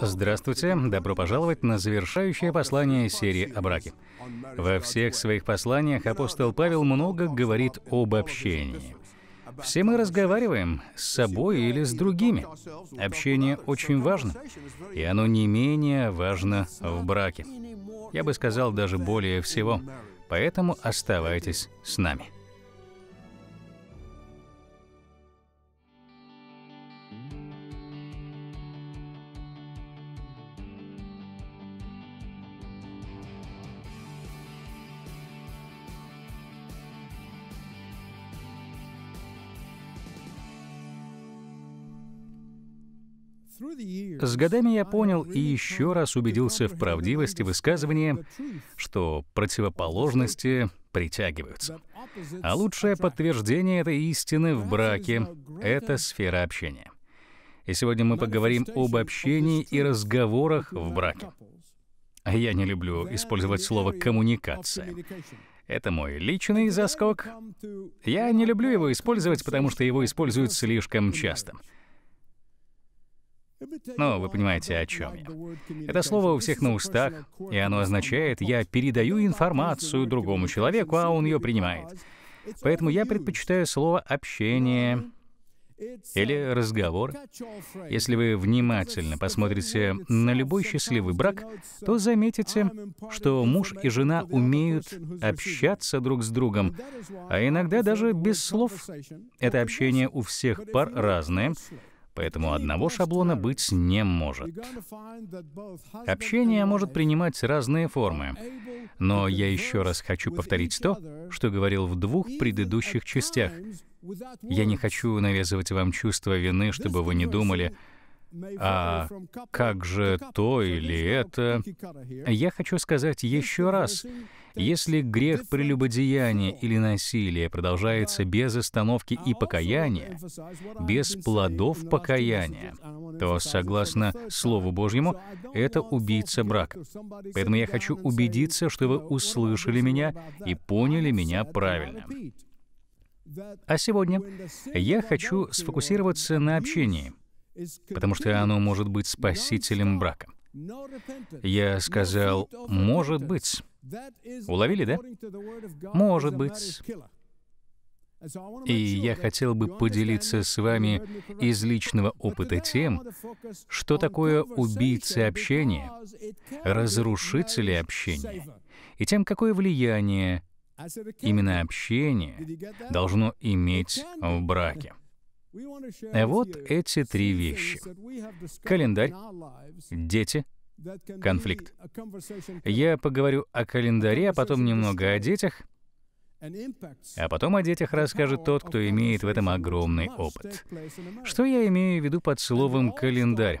Здравствуйте, добро пожаловать на завершающее послание серии о браке. Во всех своих посланиях апостол Павел много говорит об общении. Все мы разговариваем с собой или с другими. Общение очень важно, и оно не менее важно в браке. Я бы сказал даже более всего. Поэтому оставайтесь с нами. С годами я понял и еще раз убедился в правдивости высказывания, что противоположности притягиваются. А лучшее подтверждение этой истины в браке — это сфера общения. И сегодня мы поговорим об общении и разговорах в браке. Я не люблю использовать слово «коммуникация». Это мой личный заскок. Я не люблю его использовать, потому что его используют слишком часто. Ну, вы понимаете, о чем я. Это слово у всех на устах, и оно означает «я передаю информацию другому человеку, а он ее принимает». Поэтому я предпочитаю слово «общение» или «разговор». Если вы внимательно посмотрите на любой счастливый брак, то заметите, что муж и жена умеют общаться друг с другом, а иногда даже без слов. Это общение у всех пар разное, Поэтому одного шаблона быть не может. Общение может принимать разные формы. Но я еще раз хочу повторить то, что говорил в двух предыдущих частях. Я не хочу навязывать вам чувство вины, чтобы вы не думали, а как же то или это? Я хочу сказать еще раз, если грех прелюбодеяния или насилия продолжается без остановки и покаяния, без плодов покаяния, то, согласно Слову Божьему, это убийца брака. Поэтому я хочу убедиться, что вы услышали меня и поняли меня правильно. А сегодня я хочу сфокусироваться на общении, потому что оно может быть спасителем брака. Я сказал, может быть. Уловили, да? Может быть. И я хотел бы поделиться с вами из личного опыта тем, что такое убийцы общения, разрушители общения, и тем, какое влияние именно общение должно иметь в браке. Э, вот эти три вещи. Календарь, дети, конфликт. Я поговорю о календаре, а потом немного о детях, а потом о детях расскажет тот, кто имеет в этом огромный опыт. Что я имею в виду под словом «календарь»?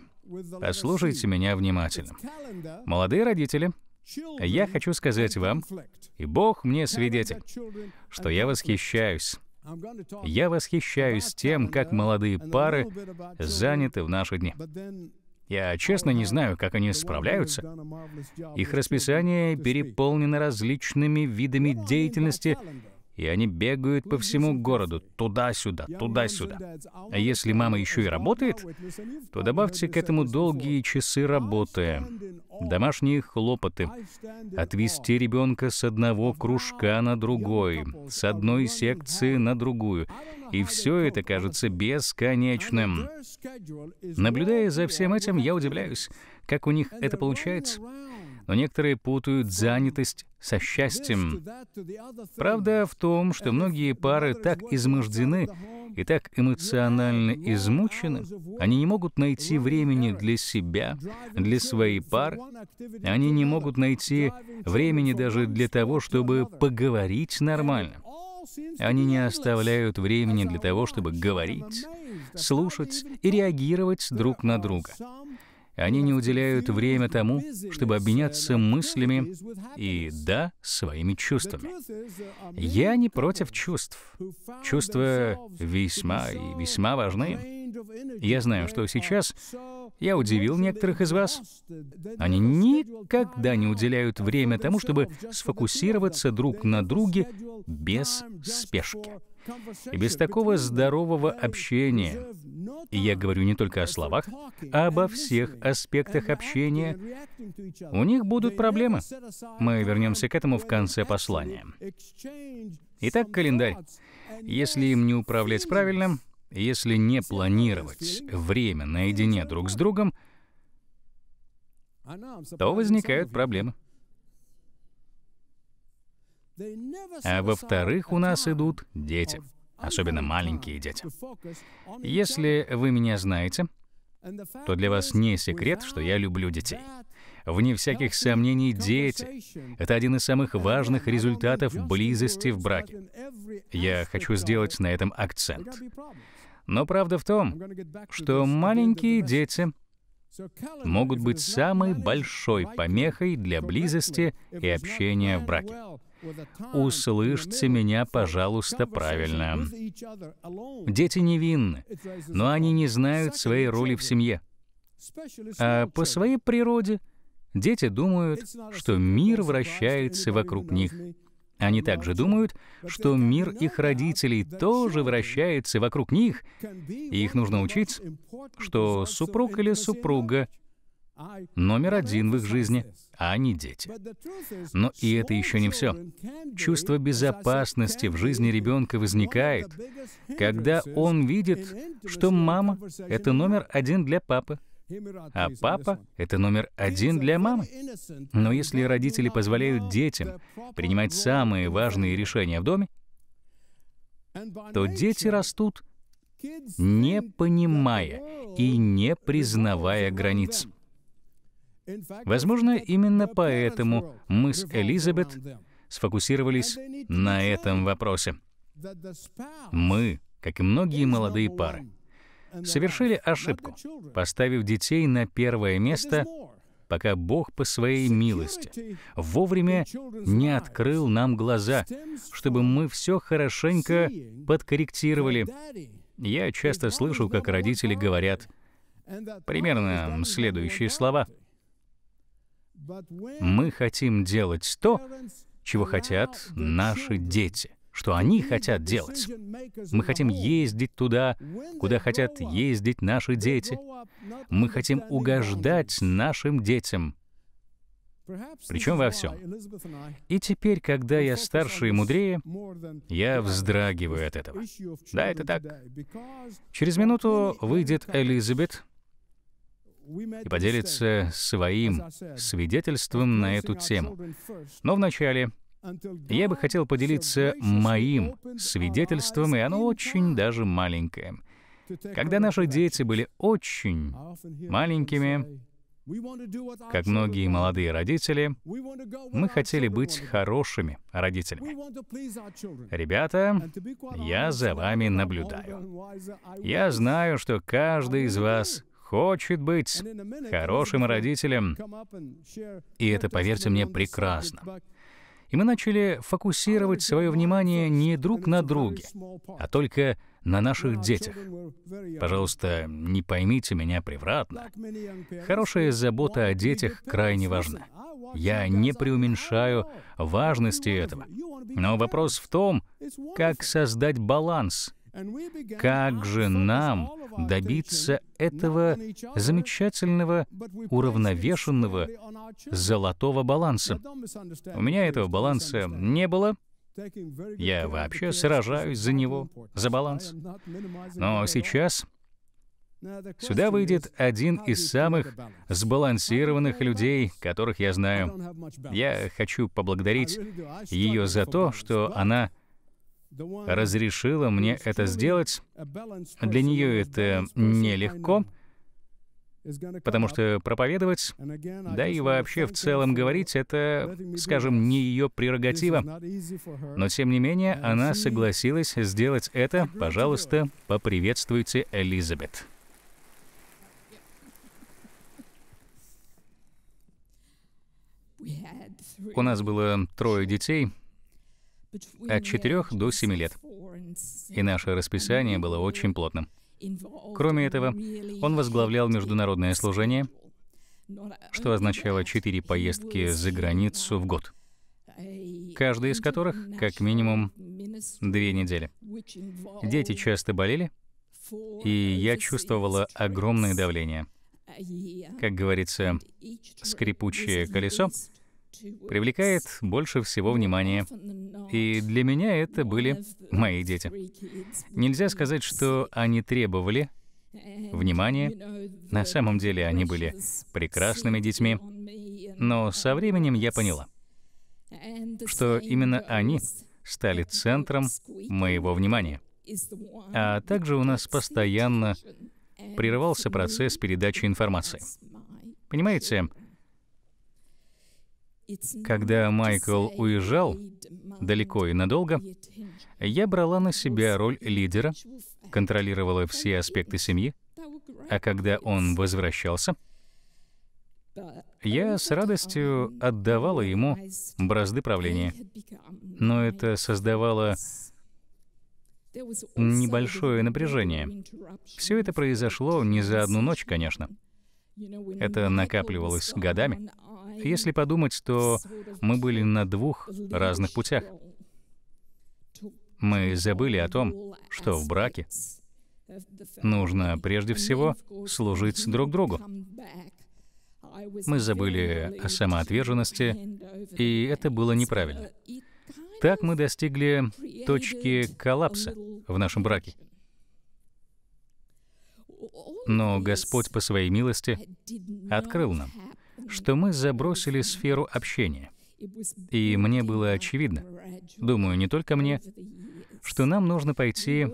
Послушайте меня внимательно. Молодые родители, я хочу сказать вам, и Бог мне свидетель, что я восхищаюсь я восхищаюсь тем, как молодые пары заняты в наши дни. Я честно не знаю, как они справляются. Их расписание переполнено различными видами деятельности и они бегают по всему городу, туда-сюда, туда-сюда. А если мама еще и работает, то добавьте к этому долгие часы работы, домашние хлопоты, отвести ребенка с одного кружка на другой, с одной секции на другую, и все это кажется бесконечным. Наблюдая за всем этим, я удивляюсь, как у них это получается но некоторые путают занятость со счастьем. Правда в том, что многие пары так измождены и так эмоционально измучены, они не могут найти времени для себя, для своей пары, они не могут найти времени даже для того, чтобы поговорить нормально. Они не оставляют времени для того, чтобы говорить, слушать и реагировать друг на друга. Они не уделяют время тому, чтобы обменяться мыслями и, да, своими чувствами. Я не против чувств. Чувства весьма и весьма важны. Я знаю, что сейчас я удивил некоторых из вас. Они никогда не уделяют время тому, чтобы сфокусироваться друг на друге без спешки. И без такого здорового общения, и я говорю не только о словах, а обо всех аспектах общения, у них будут проблемы. Мы вернемся к этому в конце послания. Итак, календарь. Если им не управлять правильно, если не планировать время наедине друг с другом, то возникают проблемы. А во-вторых, у нас идут дети, особенно маленькие дети. Если вы меня знаете, то для вас не секрет, что я люблю детей. Вне всяких сомнений, дети — это один из самых важных результатов близости в браке. Я хочу сделать на этом акцент. Но правда в том, что маленькие дети — могут быть самой большой помехой для близости и общения в браке. Услышьте меня, пожалуйста, правильно. Дети невинны, но они не знают своей роли в семье. А по своей природе дети думают, что мир вращается вокруг них — они также думают, что мир их родителей тоже вращается вокруг них, и их нужно учить, что супруг или супруга номер один в их жизни, а не дети. Но и это еще не все. Чувство безопасности в жизни ребенка возникает, когда он видит, что мама — это номер один для папы, а папа — это номер один для мамы. Но если родители позволяют детям принимать самые важные решения в доме, то дети растут, не понимая и не признавая границ. Возможно, именно поэтому мы с Элизабет сфокусировались на этом вопросе. Мы, как и многие молодые пары, совершили ошибку, поставив детей на первое место, пока Бог по своей милости вовремя не открыл нам глаза, чтобы мы все хорошенько подкорректировали. Я часто слышу, как родители говорят примерно следующие слова. Мы хотим делать то, чего хотят наши дети что они хотят делать. Мы хотим ездить туда, куда хотят ездить наши дети. Мы хотим угождать нашим детям. Причем во всем. И теперь, когда я старше и мудрее, я вздрагиваю от этого. Да, это так. Через минуту выйдет Элизабет, и поделится своим свидетельством на эту тему. Но вначале я бы хотел поделиться моим свидетельством, и оно очень даже маленькое. Когда наши дети были очень маленькими, как многие молодые родители, мы хотели быть хорошими родителями. Ребята, я за вами наблюдаю. Я знаю, что каждый из вас хочет быть хорошим родителем, и это, поверьте мне, прекрасно и мы начали фокусировать свое внимание не друг на друге, а только на наших детях. Пожалуйста, не поймите меня превратно. Хорошая забота о детях крайне важна. Я не преуменьшаю важности этого. Но вопрос в том, как создать баланс как же нам добиться этого замечательного, уравновешенного, золотого баланса? У меня этого баланса не было. Я вообще сражаюсь за него, за баланс. Но сейчас Сюда выйдет один из самых сбалансированных людей, которых я знаю. Я хочу поблагодарить ее за то, что она разрешила мне это сделать. Для нее это нелегко, потому что проповедовать, да и вообще в целом говорить, это, скажем, не ее прерогатива. Но тем не менее, она согласилась сделать это. Пожалуйста, поприветствуйте Элизабет. У нас было трое детей — от 4 до 7 лет. И наше расписание было очень плотным. Кроме этого, он возглавлял международное служение, что означало 4 поездки за границу в год, каждая из которых как минимум две недели. Дети часто болели, и я чувствовала огромное давление. Как говорится, скрипучее колесо привлекает больше всего внимания и для меня это были мои дети. Нельзя сказать, что они требовали внимания. На самом деле они были прекрасными детьми. Но со временем я поняла, что именно они стали центром моего внимания. А также у нас постоянно прерывался процесс передачи информации. Понимаете, когда Майкл уезжал далеко и надолго, я брала на себя роль лидера, контролировала все аспекты семьи, а когда он возвращался, я с радостью отдавала ему бразды правления. Но это создавало небольшое напряжение. Все это произошло не за одну ночь, конечно. Это накапливалось годами. Если подумать, то мы были на двух разных путях. Мы забыли о том, что в браке нужно прежде всего служить друг другу. Мы забыли о самоотверженности, и это было неправильно. Так мы достигли точки коллапса в нашем браке. Но Господь по своей милости открыл нам, что мы забросили сферу общения. И мне было очевидно, думаю, не только мне, что нам нужно пойти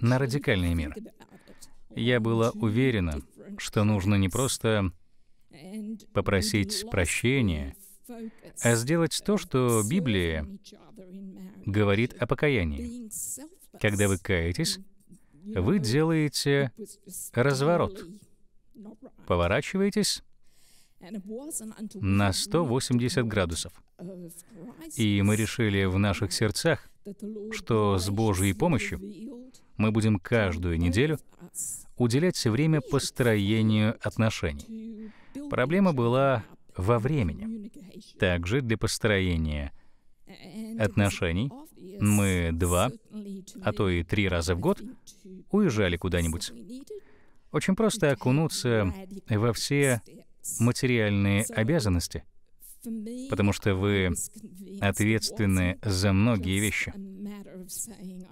на радикальные меры. Я была уверена, что нужно не просто попросить прощения, а сделать то, что Библия говорит о покаянии. Когда вы каетесь, вы делаете разворот, поворачиваетесь на 180 градусов. Uh, и мы решили в наших сердцах, что с Божьей помощью мы будем каждую неделю уделять время построению отношений. Проблема была во времени. Также для построения отношений мы два, а то и три раза в год уезжали куда-нибудь. Очень просто окунуться во все материальные обязанности, потому что вы ответственны за многие вещи.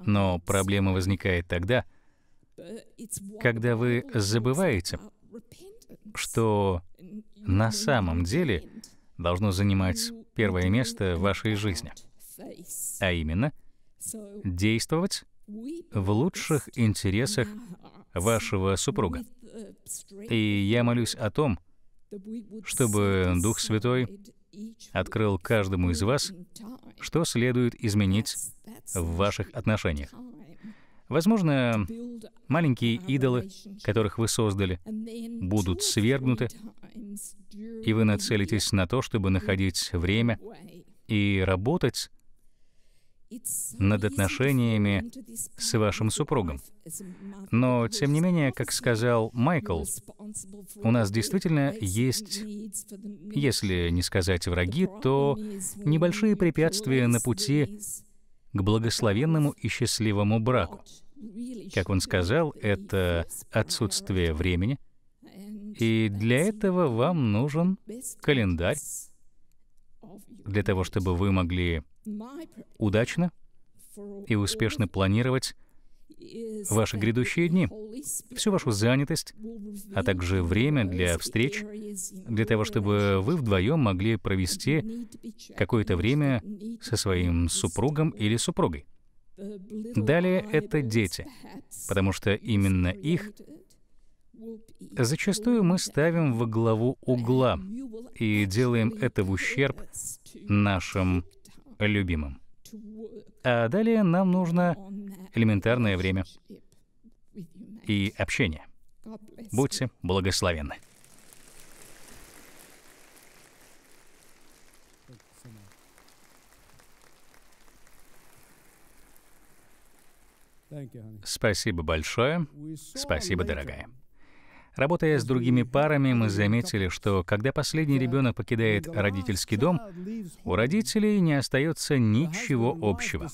Но проблема возникает тогда, когда вы забываете, что на самом деле должно занимать первое место в вашей жизни, а именно действовать в лучших интересах вашего супруга. И я молюсь о том, чтобы Дух Святой открыл каждому из вас, что следует изменить в ваших отношениях. Возможно, маленькие идолы, которых вы создали, будут свергнуты, и вы нацелитесь на то, чтобы находить время и работать над отношениями с вашим супругом. Но, тем не менее, как сказал Майкл, у нас действительно есть, если не сказать враги, то небольшие препятствия на пути к благословенному и счастливому браку. Как он сказал, это отсутствие времени, и для этого вам нужен календарь, для того, чтобы вы могли удачно и успешно планировать ваши грядущие дни, всю вашу занятость, а также время для встреч, для того, чтобы вы вдвоем могли провести какое-то время со своим супругом или супругой. Далее это дети, потому что именно их зачастую мы ставим во главу угла и делаем это в ущерб нашим любимым. А далее нам нужно элементарное время и общение. Будьте благословенны. Спасибо большое. Спасибо, дорогая. Работая с другими парами, мы заметили, что когда последний ребенок покидает родительский дом, у родителей не остается ничего общего.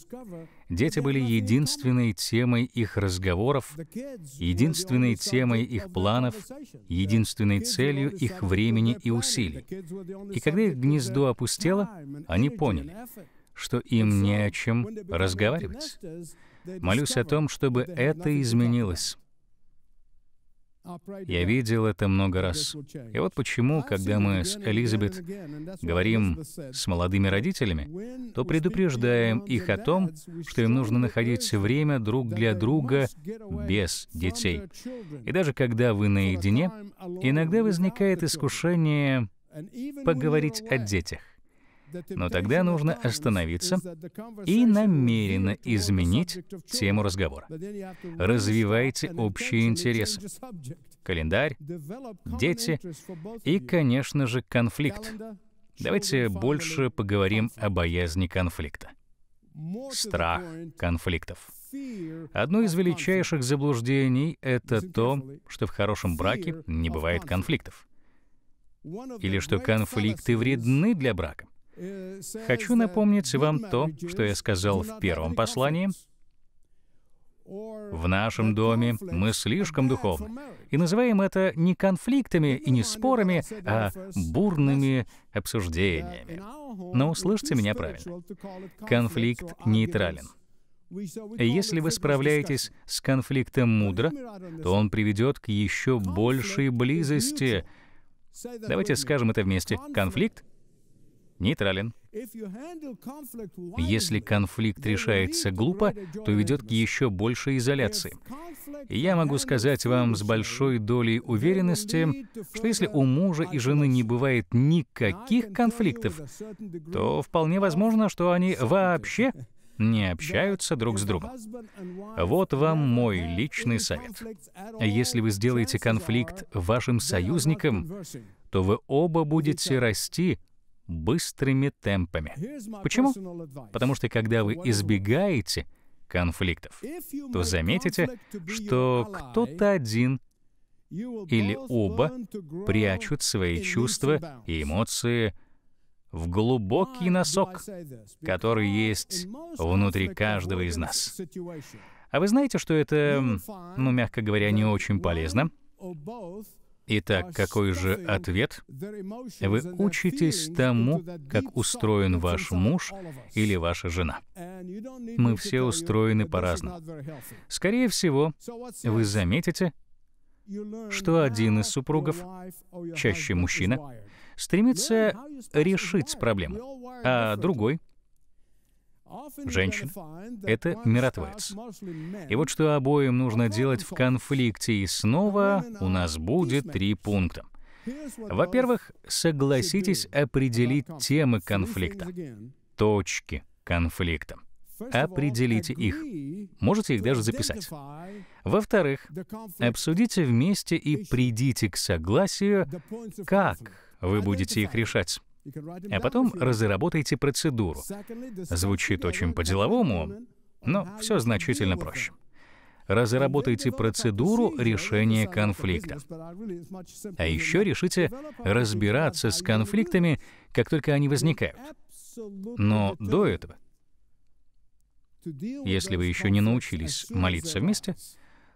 Дети были единственной темой их разговоров, единственной темой их планов, единственной целью их времени и усилий. И когда их гнездо опустело, они поняли, что им не о чем разговаривать. Молюсь о том, чтобы это изменилось. Я видел это много раз. И вот почему, когда мы с Элизабет говорим с молодыми родителями, то предупреждаем их о том, что им нужно находить время друг для друга без детей. И даже когда вы наедине, иногда возникает искушение поговорить о детях. Но тогда нужно остановиться и намеренно изменить тему разговора. Развивайте общие интересы. Календарь, дети и, конечно же, конфликт. Давайте больше поговорим о боязни конфликта. Страх конфликтов. Одно из величайших заблуждений — это то, что в хорошем браке не бывает конфликтов. Или что конфликты вредны для брака. Хочу напомнить вам то, что я сказал в первом послании. В нашем доме мы слишком духовны. И называем это не конфликтами и не спорами, а бурными обсуждениями. Но услышьте меня правильно. Конфликт нейтрален. Если вы справляетесь с конфликтом мудро, то он приведет к еще большей близости. Давайте скажем это вместе. Конфликт нейтрален. Если конфликт решается глупо, то ведет к еще большей изоляции. И я могу сказать вам с большой долей уверенности, что если у мужа и жены не бывает никаких конфликтов, то вполне возможно, что они вообще не общаются друг с другом. Вот вам мой личный совет. Если вы сделаете конфликт вашим союзником, то вы оба будете расти быстрыми темпами. Почему? Потому что когда вы избегаете конфликтов, то заметите, что кто-то один или оба прячут свои чувства и эмоции в глубокий носок, который есть внутри каждого из нас. А вы знаете, что это, ну, мягко говоря, не очень полезно? Итак, какой же ответ? Вы учитесь тому, как устроен ваш муж или ваша жена. Мы все устроены по-разному. Скорее всего, вы заметите, что один из супругов, чаще мужчина, стремится решить проблему, а другой — женщин — это миротворец. И вот что обоим нужно делать в конфликте, и снова у нас будет три пункта. Во-первых, согласитесь определить темы конфликта, точки конфликта. Определите их. Можете их даже записать. Во-вторых, обсудите вместе и придите к согласию, как вы будете их решать а потом разработайте процедуру. Звучит очень по-деловому, но все значительно проще. Разработайте процедуру решения конфликта. А еще решите разбираться с конфликтами, как только они возникают. Но до этого, если вы еще не научились молиться вместе,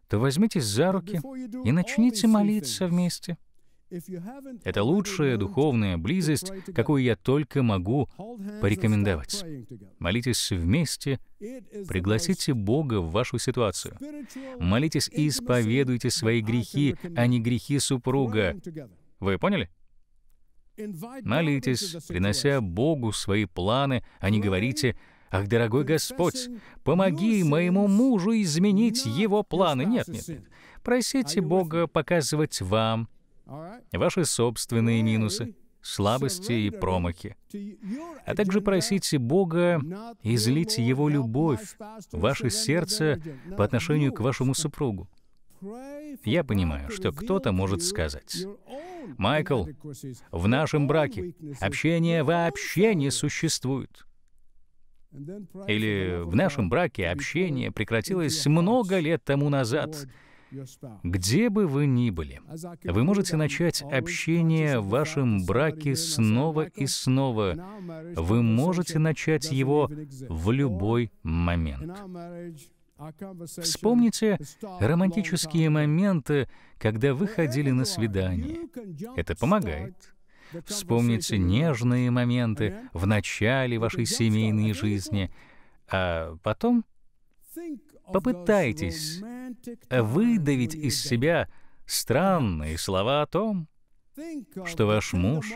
то возьмитесь за руки и начните молиться вместе. Это лучшая духовная близость, какую я только могу порекомендовать. Молитесь вместе, пригласите Бога в вашу ситуацию. Молитесь и исповедуйте свои грехи, а не грехи супруга. Вы поняли? Молитесь, принося Богу свои планы, а не говорите «Ах, дорогой Господь, помоги моему мужу изменить его планы». Нет, нет, нет. Просите Бога показывать вам ваши собственные минусы, слабости и промахи, а также просите Бога излить Его любовь в ваше сердце по отношению к вашему супругу. Я понимаю, что кто-то может сказать, «Майкл, в нашем браке общение вообще не существует». Или «В нашем браке общение прекратилось много лет тому назад, где бы вы ни были, вы можете начать общение в вашем браке снова и снова. Вы можете начать его в любой момент. Вспомните романтические моменты, когда вы ходили на свидание. Это помогает. Вспомните нежные моменты в начале вашей семейной жизни, а потом попытайтесь выдавить из себя странные слова о том, что ваш муж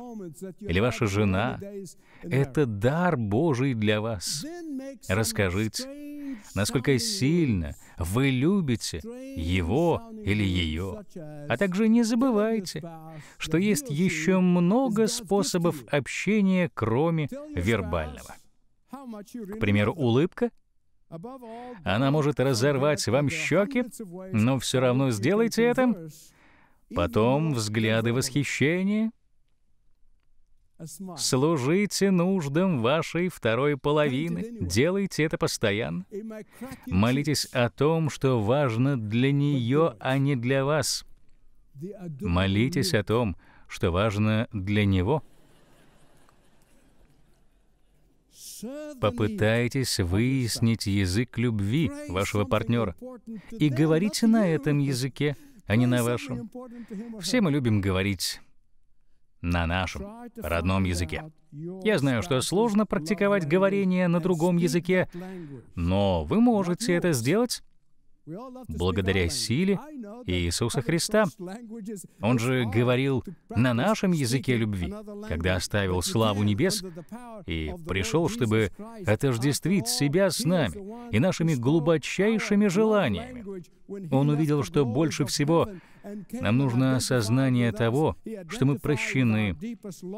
или ваша жена — это дар Божий для вас. Расскажите, насколько сильно вы любите его или ее. А также не забывайте, что есть еще много способов общения, кроме вербального. К примеру, улыбка — она может разорвать вам щеки, но все равно сделайте это. Потом взгляды восхищения. Служите нуждам вашей второй половины. Делайте это постоянно. Молитесь о том, что важно для нее, а не для вас. Молитесь о том, что важно для него — Попытайтесь выяснить язык любви вашего партнера и говорите на этом языке, а не на вашем. Все мы любим говорить на нашем родном языке. Я знаю, что сложно практиковать говорение на другом языке, но вы можете это сделать благодаря силе Иисуса Христа. Он же говорил на нашем языке любви, когда оставил славу небес и пришел, чтобы отождествить себя с нами и нашими глубочайшими желаниями. Он увидел, что больше всего нам нужно осознание того, что мы прощены,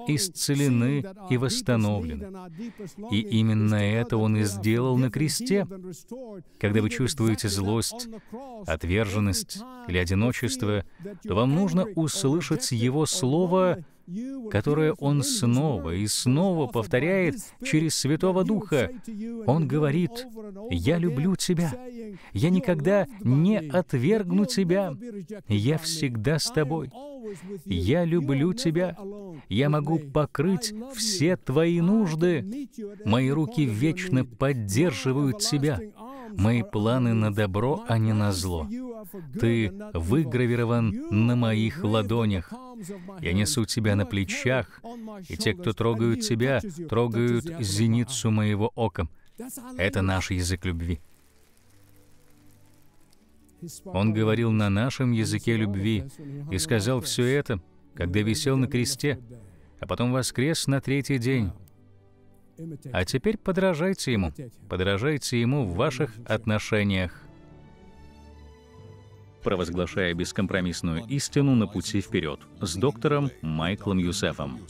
исцелены и восстановлены. И именно это Он и сделал на кресте. Когда вы чувствуете злость, отверженность или одиночество, то вам нужно услышать Его Слово которое Он снова и снова повторяет через Святого Духа. Он говорит, «Я люблю тебя, я никогда не отвергну тебя, я всегда с тобой, я люблю тебя, я могу покрыть все твои нужды, мои руки вечно поддерживают тебя, Мои планы на добро, а не на зло. Ты выгравирован на моих ладонях. Я несу тебя на плечах, и те, кто трогают тебя, трогают зеницу моего ока. Это наш язык любви. Он говорил на нашем языке любви и сказал все это, когда висел на кресте, а потом воскрес на третий день. А теперь подражайте ему, подражайте ему в ваших отношениях. Провозглашая бескомпромиссную истину на пути вперед с доктором Майклом Юсефом.